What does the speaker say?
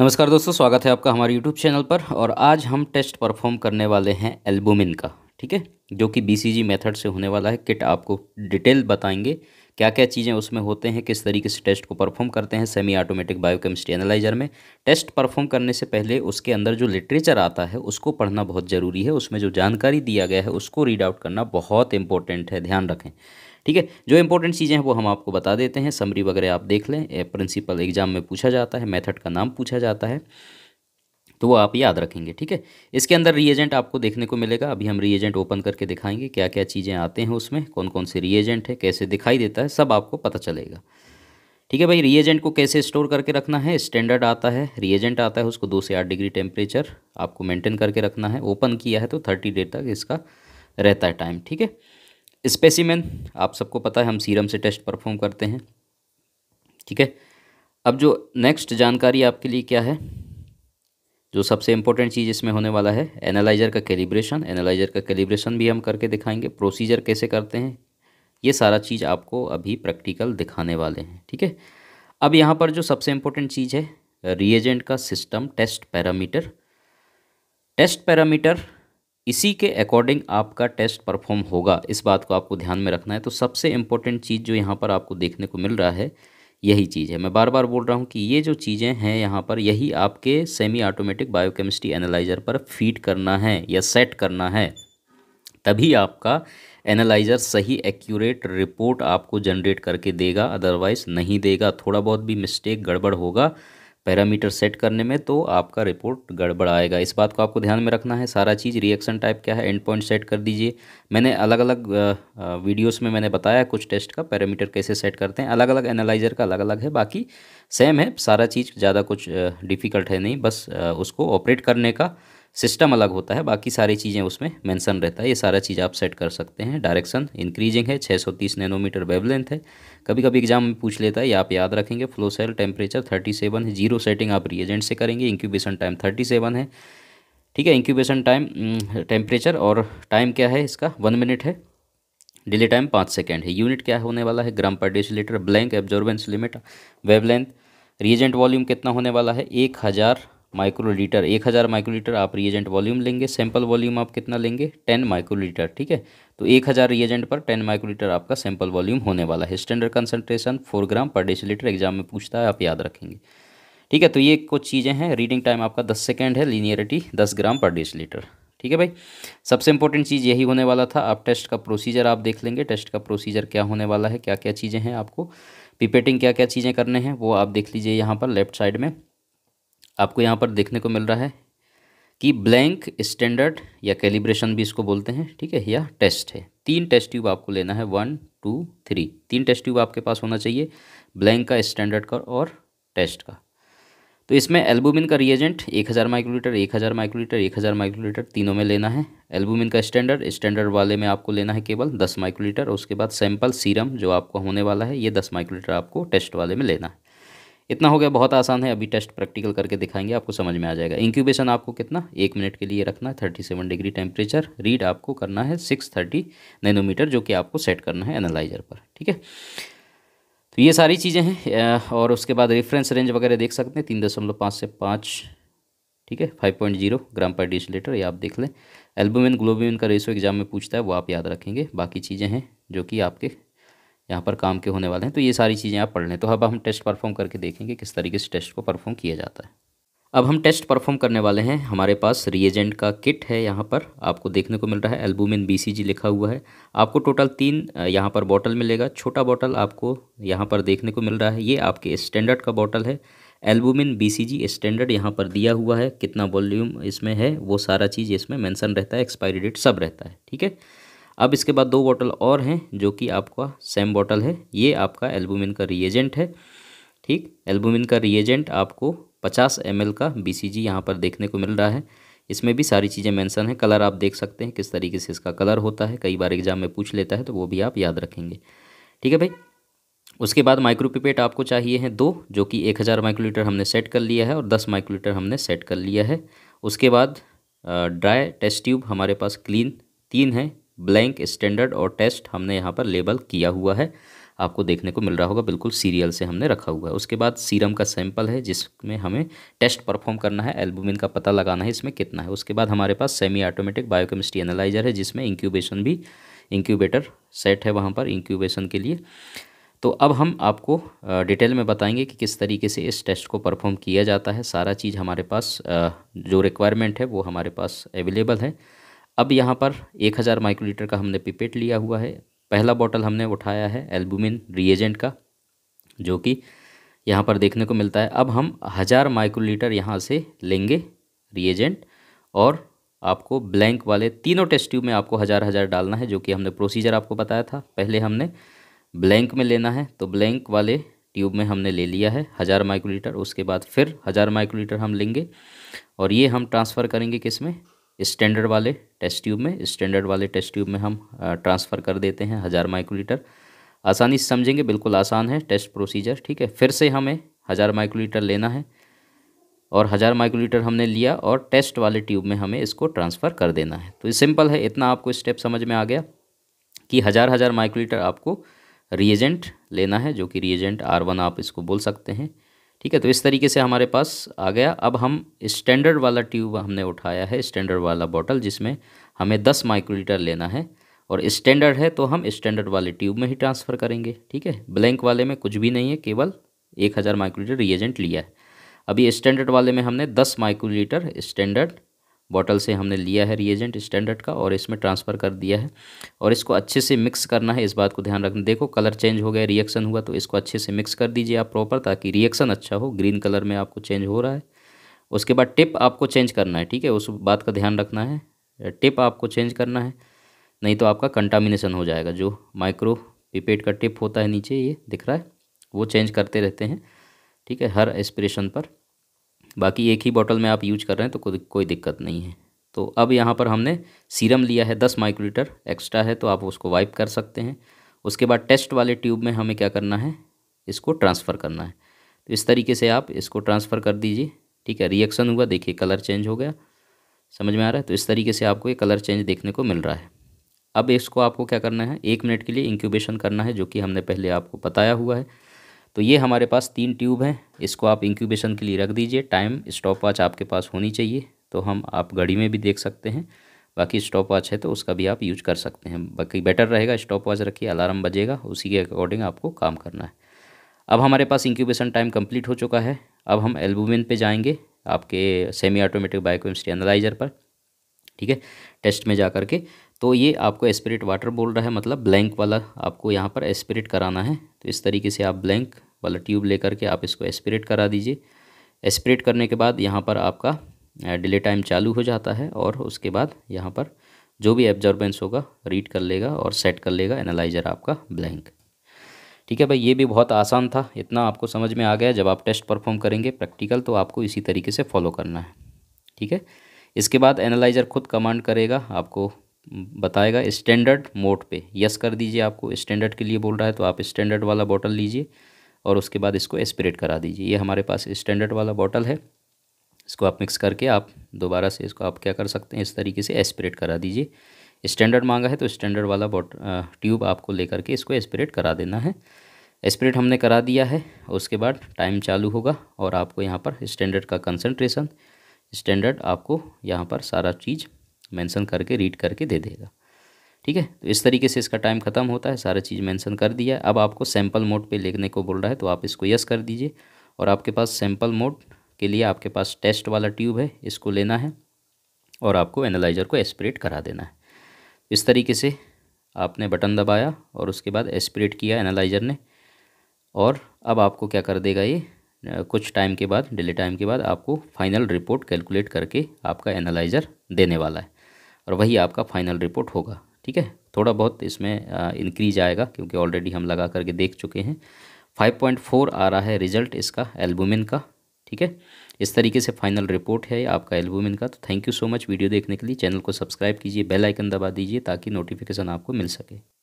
नमस्कार दोस्तों स्वागत है आपका हमारे यूट्यूब चैनल पर और आज हम टेस्ट परफॉर्म करने वाले हैं एल्बुमिन का ठीक है जो कि बी मेथड से होने वाला है किट आपको डिटेल बताएंगे क्या क्या चीज़ें उसमें होते हैं किस तरीके से टेस्ट को परफॉर्म करते हैं सेमी ऑटोमेटिक बायोकेमिस्ट्री एनालाइजर में टेस्ट परफॉर्म करने से पहले उसके अंदर जो लिटरेचर आता है उसको पढ़ना बहुत ज़रूरी है उसमें जो जानकारी दिया गया है उसको रीड आउट करना बहुत इंपॉर्टेंट है ध्यान रखें ठीक है जो इंपॉर्टेंट चीज़ें हैं वो हम आपको बता देते हैं समरी वगैरह आप देख लें प्रिंसिपल एग्जाम में पूछा जाता है मेथड का नाम पूछा जाता है तो वो आप याद रखेंगे ठीक है इसके अंदर रिएजेंट आपको देखने को मिलेगा अभी हम रिएजेंट ओपन करके दिखाएंगे क्या क्या चीज़ें आते हैं उसमें कौन कौन से रिएजेंट है कैसे दिखाई देता है सब आपको पता चलेगा ठीक है भाई रिएजेंट को कैसे स्टोर करके रखना है स्टैंडर्ड आता है रिएजेंट आता है उसको दो से आठ डिग्री टेम्परेचर आपको मेंटेन करके रखना है ओपन किया है तो थर्टी डे तक इसका रहता है टाइम ठीक है स्पेसिमेन आप सबको पता है हम सीरम से टेस्ट परफॉर्म करते हैं ठीक है अब जो नेक्स्ट जानकारी आपके लिए क्या है जो सबसे इम्पोर्टेंट चीज़ इसमें होने वाला है एनालाइजर का कैलिब्रेशन एनालाइजर का कैलिब्रेशन भी हम करके दिखाएंगे प्रोसीजर कैसे करते हैं ये सारा चीज़ आपको अभी प्रैक्टिकल दिखाने वाले हैं ठीक है अब यहाँ पर जो सबसे इम्पोर्टेंट चीज़ है रिएजेंट का system test parameter test parameter इसी के अकॉर्डिंग आपका टेस्ट परफॉर्म होगा इस बात को आपको ध्यान में रखना है तो सबसे इम्पोर्टेंट चीज़ जो यहाँ पर आपको देखने को मिल रहा है यही चीज़ है मैं बार बार बोल रहा हूँ कि ये जो चीज़ें हैं यहाँ पर यही आपके सेमी ऑटोमेटिक बायोकेमिस्ट्री एनालाइज़र पर फीड करना है या सेट करना है तभी आपका एनालाइज़र सही एक्यूरेट रिपोर्ट आपको जनरेट करके देगा अदरवाइज़ नहीं देगा थोड़ा बहुत भी मिस्टेक गड़बड़ होगा पैरामीटर सेट करने में तो आपका रिपोर्ट गड़बड़ाएगा इस बात को आपको ध्यान में रखना है सारा चीज़ रिएक्शन टाइप क्या है एंड पॉइंट सेट कर दीजिए मैंने अलग अलग वीडियोस में मैंने बताया कुछ टेस्ट का पैरामीटर कैसे सेट करते हैं अलग अलग एनालाइज़र का अलग अलग है बाकी सेम है सारा चीज़ ज़्यादा कुछ डिफ़िकल्ट है नहीं बस उसको ऑपरेट करने का सिस्टम अलग होता है बाकी सारी चीज़ें उसमें मेंशन रहता है ये सारा चीज़ आप सेट कर सकते हैं डायरेक्शन इंक्रीजिंग है 630 नैनोमीटर वेवलेंथ है कभी कभी एग्जाम में पूछ लेता है ये आप याद रखेंगे फ्लो सेल टेम्परेचर 37 है जीरो सेटिंग आप रिएजेंट से करेंगे इंक्यूबेशन टाइम 37 है ठीक है इंक्यूबेशन टाइम टेम्परेचर और टाइम क्या है इसका वन मिनट है डिले टाइम पाँच सेकेंड है यूनिट क्या होने वाला है ग्राम पर decilitre blank absorbance limit wavelength reagent volume कितना होने वाला है एक हज़ार माइक्रोलीटर एक हज़ार माइक्रोलीटर आप रिएजेंट वॉल्यूम लेंगे सैंपल वॉल्यूम आप कितना लेंगे टेन माइक्रोलीटर ठीक है तो एक हज़ार रिएजेंट पर टेन माइक्रोलीटर आपका सैंपल वॉल्यूम होने वाला है स्टैंडर्ड कंसनट्रेशन फोर ग्राम पर लीटर एग्जाम में पूछता है आप याद रखेंगे ठीक है तो ये कुछ चीज़ें हैं रीडिंग टाइम आपका दस सेकेंड है लीनियरिटी दस ग्राम पर लीटर ठीक है भाई सबसे इंपॉर्टेंट चीज़ यही होने वाला था आप टेस्ट का प्रोसीजर आप देख लेंगे टेस्ट का प्रोसीजर क्या होने वाला है क्या क्या चीज़ें हैं आपको पिपेटिंग क्या क्या चीज़ें करने हैं वो आप देख लीजिए यहाँ पर लेफ्ट साइड में आपको यहाँ पर देखने को मिल रहा है कि ब्लैंक स्टैंडर्ड या कैलिब्रेशन भी इसको बोलते हैं ठीक है या टेस्ट है तीन टेस्ट ट्यूब आपको लेना है वन टू थ्री तीन टेस्ट ट्यूब आपके पास होना चाहिए ब्लैंक का स्टैंडर्ड का और टेस्ट का तो इसमें एल्बुमिन का रिएजेंट एक हज़ार माइक्रोलीटर एक हज़ार माइक्रोलीटर एक हज़ार माइक्रोलीटर तीनों में लेना है एल्बुमिन का स्टैंडर्ड स्टैंडर्ड वाले में आपको लेना है केवल दस माइक्रोलीटर उसके बाद सैंपल सीरम जो आपका होने वाला है ये दस माइक्रोलीटर आपको टेस्ट वाले में लेना है इतना हो गया बहुत आसान है अभी टेस्ट प्रैक्टिकल करके दिखाएंगे आपको समझ में आ जाएगा इंक्यूबेशन आपको कितना एक मिनट के लिए रखना है thirty seven degree temperature read आपको करना है सिक्स थर्टी नैनोमीटर जो कि आपको सेट करना है एनालाइजर पर ठीक है तो ये सारी चीज़ें हैं और उसके बाद रेफरेंस रेंज वगैरह देख सकते हैं तीन दशमलव पाँच से पाँच ठीक है फाइव पॉइंट जीरो ग्राम पर डिसलीटर ये आप देख लें एल्बुमिन ग्लोबिन का रेशो एग्जाम में पूछता है वो आप याद रखेंगे बाकी चीज़ें हैं जो कि आपके यहाँ पर काम के होने वाले हैं तो ये सारी चीज़ें आप पढ़ लें तो अब हम टेस्ट परफॉर्म करके देखेंगे किस तरीके से टेस्ट को परफॉर्म किया जाता है अब हम टेस्ट परफॉर्म करने वाले हैं हमारे पास रिएजेंट का किट है यहाँ पर आपको देखने को मिल रहा है एल्बुमिन बीसीजी लिखा हुआ है आपको टोटल तीन यहाँ पर बॉटल मिलेगा छोटा बॉटल आपको यहाँ पर देखने को मिल रहा है ये आपके स्टैंडर्ड का बॉटल है एल्बुमिन बीसीजी स्टैंडर्ड यहाँ पर दिया हुआ है कितना वॉल्यूम इसमें है वो सारा चीज़ इसमें मेंशन रहता है एक्सपायरी डेट सब रहता है ठीक है अब इसके बाद दो बॉटल और हैं जो कि आपका सेम बॉटल है ये आपका एल्बुमिन का रिएजेंट है ठीक एल्बुमिन का रिएजेंट आपको 50 एम का बी सी यहाँ पर देखने को मिल रहा है इसमें भी सारी चीज़ें मेंशन है कलर आप देख सकते हैं किस तरीके से इसका कलर होता है कई बार एग्जाम में पूछ लेता है तो वो भी आप याद रखेंगे ठीक है भाई उसके बाद माइक्रोपिपेट आपको चाहिए हैं दो जो कि एक हज़ार माइक्रोलीटर हमने सेट कर लिया है और दस माइक्रोलीटर हमने सेट कर लिया है उसके बाद ड्राई टेस्ट ट्यूब हमारे पास क्लीन तीन है ब्लैंक स्टैंडर्ड और टेस्ट हमने यहाँ पर लेबल किया हुआ है आपको देखने को मिल रहा होगा बिल्कुल सीरियल से हमने रखा हुआ है उसके बाद सीरम का सैंपल है जिसमें हमें टेस्ट परफॉर्म करना है एल्बुमिन का पता लगाना है इसमें कितना है उसके बाद हमारे पास सेमी ऑटोमेटिक बायोकेमिस्ट्री एनालाइजर है जिसमें इंक्यूबेशन भी इंक्यूबेटर सेट है वहाँ पर इंक्यूबेशन के लिए तो अब हम आपको डिटेल में बताएंगे कि किस तरीके से इस टेस्ट को परफॉर्म किया जाता है सारा चीज़ हमारे पास जो रिक्वायरमेंट है वो हमारे पास अवेलेबल है अब यहाँ पर एक हज़ार माइक्रोलीटर का हमने पिपेट लिया हुआ है पहला बॉटल हमने उठाया है एल्बुमिन रिएजेंट का जो कि यहाँ पर देखने को मिलता है अब हम हज़ार माइक्रोलीटर यहाँ से लेंगे रिएजेंट और आपको ब्लैंक वाले तीनों टेस्ट ट्यूब में आपको हज़ार हज़ार डालना है जो कि हमने प्रोसीजर आपको बताया था पहले हमने ब्लैंक में लेना है तो ब्लैंक वाले ट्यूब में हमने ले लिया है हज़ार माइक्रोलीटर उसके बाद फिर हज़ार माइक्रोलीटर हम लेंगे और ये हम ट्रांसफ़र करेंगे किस में स्टैंडर्ड वाले टेस्ट ट्यूब में स्टैंडर्ड वाले टेस्ट ट्यूब में हम ट्रांसफ़र कर देते हैं हज़ार माइक्रोलीटर आसानी से समझेंगे बिल्कुल आसान है टेस्ट प्रोसीजर ठीक है फिर से हमें हज़ार माइक्रोलीटर लेना है और हज़ार माइक्रोलीटर हमने लिया और टेस्ट वाले ट्यूब में हमें इसको ट्रांसफ़र कर देना है तो ये सिंपल है इतना आपको स्टेप समझ में आ गया कि हज़ार हज़ार माइक्रोलीटर आपको रिएजेंट लेना है जो कि रिएजेंट आर वन आप इसको बोल सकते हैं ठीक है तो इस तरीके से हमारे पास आ गया अब हम स्टैंडर्ड वाला ट्यूब हमने उठाया है स्टैंडर्ड वाला बॉटल जिसमें हमें दस माइक्रोलीटर लेना है और स्टैंडर्ड है तो हम स्टैंडर्ड वाले ट्यूब में ही ट्रांसफ़र करेंगे ठीक है ब्लैंक वाले में कुछ भी नहीं है केवल एक हज़ार माइक्रोलीटर रिएजेंट लिया है अभी स्टैंडर्ड वाले में हमने दस माइक्रोलीटर स्टैंडर्ड बॉटल से हमने लिया है रिएजेंट स्टैंडर्ड का और इसमें ट्रांसफ़र कर दिया है और इसको अच्छे से मिक्स करना है इस बात को ध्यान रखना देखो कलर चेंज हो गया रिएक्शन हुआ तो इसको अच्छे से मिक्स कर दीजिए आप प्रॉपर ताकि रिएक्शन अच्छा हो ग्रीन कलर में आपको चेंज हो रहा है उसके बाद टिप आपको चेंज करना है ठीक है उस बात का ध्यान रखना है टिप आपको चेंज करना है नहीं तो आपका कंटामिनेशन हो जाएगा जो माइक्रो पिपेट का टिप होता है नीचे ये दिख रहा है वो चेंज करते रहते हैं ठीक है हर एक्सप्रेशन पर बाकी एक ही बॉटल में आप यूज कर रहे हैं तो को, कोई दिक्कत नहीं है तो अब यहाँ पर हमने सीरम लिया है दस माइक्रोलीटर एक्स्ट्रा है तो आप उसको वाइप कर सकते हैं उसके बाद टेस्ट वाले ट्यूब में हमें क्या करना है इसको ट्रांसफ़र करना है तो इस तरीके से आप इसको ट्रांसफ़र कर दीजिए ठीक है रिएक्शन हुआ देखिए कलर चेंज हो गया समझ में आ रहा है तो इस तरीके से आपको ये कलर चेंज देखने को मिल रहा है अब इसको आपको क्या करना है एक मिनट के लिए इंक्यूबेशन करना है जो कि हमने पहले आपको बताया हुआ है तो ये हमारे पास तीन ट्यूब हैं इसको आप इंक्यूबेशन के लिए रख दीजिए टाइम स्टॉप वॉच आपके पास होनी चाहिए तो हम आप घड़ी में भी देख सकते हैं बाकी स्टॉप वॉच है तो उसका भी आप यूज कर सकते हैं बाकी बेटर रहेगा स्टॉप वॉच रखिए अलार्म बजेगा उसी के अकॉर्डिंग आपको काम करना है अब हमारे पास इंक्यूबेशन टाइम कम्प्लीट हो चुका है अब हम एल्बुमिन पर जाएंगे आपके सेमी ऑटोमेटिक बायोकेमिस्ट्री एनालाइजर पर ठीक है टेस्ट में जा कर के तो ये आपको एस्पिरेट वाटर बोल रहा है मतलब ब्लैंक वाला आपको यहाँ पर एस्पिरेट कराना है तो इस तरीके से आप ब्लैंक वाला ट्यूब लेकर के आप इसको एस्परेट करा दीजिए एस्परेट करने के बाद यहाँ पर आपका डिले टाइम चालू हो जाता है और उसके बाद यहाँ पर जो भी एब्जॉर्बेंस होगा रीड कर लेगा और सेट कर लेगा एनालाइजर आपका ब्लैंक ठीक है भाई ये भी बहुत आसान था इतना आपको समझ में आ गया जब आप टेस्ट परफॉर्म करेंगे प्रैक्टिकल तो आपको इसी तरीके से फॉलो करना है ठीक है इसके बाद एनालाइजर खुद कमांड करेगा आपको बताएगा स्टैंडर्ड मोड पे यस कर दीजिए आपको स्टैंडर्ड के लिए बोल रहा है तो आप स्टैंडर्ड वाला बॉटल लीजिए और उसके बाद इसको एस्पिरेट करा दीजिए ये हमारे पास स्टैंडर्ड वाला बॉटल है इसको आप मिक्स करके आप दोबारा से इसको आप क्या कर सकते हैं इस तरीके से एस्पिरेट करा दीजिए स्टैंडर्ड मांगा है तो स्टैंडर्ड वाला बॉट ट्यूब आपको लेकर के इसको एस्पिरेट करा देना है एस्पिरेट हमने करा दिया है उसके बाद टाइम चालू होगा और आपको यहाँ पर स्टैंडर्ड का कंसनट्रेशन स्टैंडर्ड आपको यहाँ पर सारा चीज़ मैंसन करके रीड करके दे देगा ठीक है तो इस तरीके से इसका टाइम ख़त्म होता है सारा चीज़ मेंशन कर दिया है अब आपको सैम्पल मोड पे लिखने को बोल रहा है तो आप इसको यस कर दीजिए और आपके पास सैम्पल मोड के लिए आपके पास टेस्ट वाला ट्यूब है इसको लेना है और आपको एनालाइज़र को एस्प्रेट करा देना है इस तरीके से आपने बटन दबाया और उसके बाद एस्प्रेट किया एनालाइज़र ने और अब आपको क्या कर देगा ये कुछ टाइम के बाद डिले टाइम के बाद आपको फाइनल रिपोर्ट कैलकुलेट करके आपका एनालाइज़र देने वाला है और वही आपका फाइनल रिपोर्ट होगा ठीक है थोड़ा बहुत इसमें इंक्रीज आएगा क्योंकि ऑलरेडी हम लगा करके देख चुके हैं 5.4 आ रहा है रिजल्ट इसका एल्बुमिन का ठीक है इस तरीके से फाइनल रिपोर्ट है आपका एल्बुमिन का तो thank you so much video देखने के लिए चैनल को सब्सक्राइब कीजिए बेल आइकन दबा दीजिए ताकि नोटिफिकेशन आपको मिल सके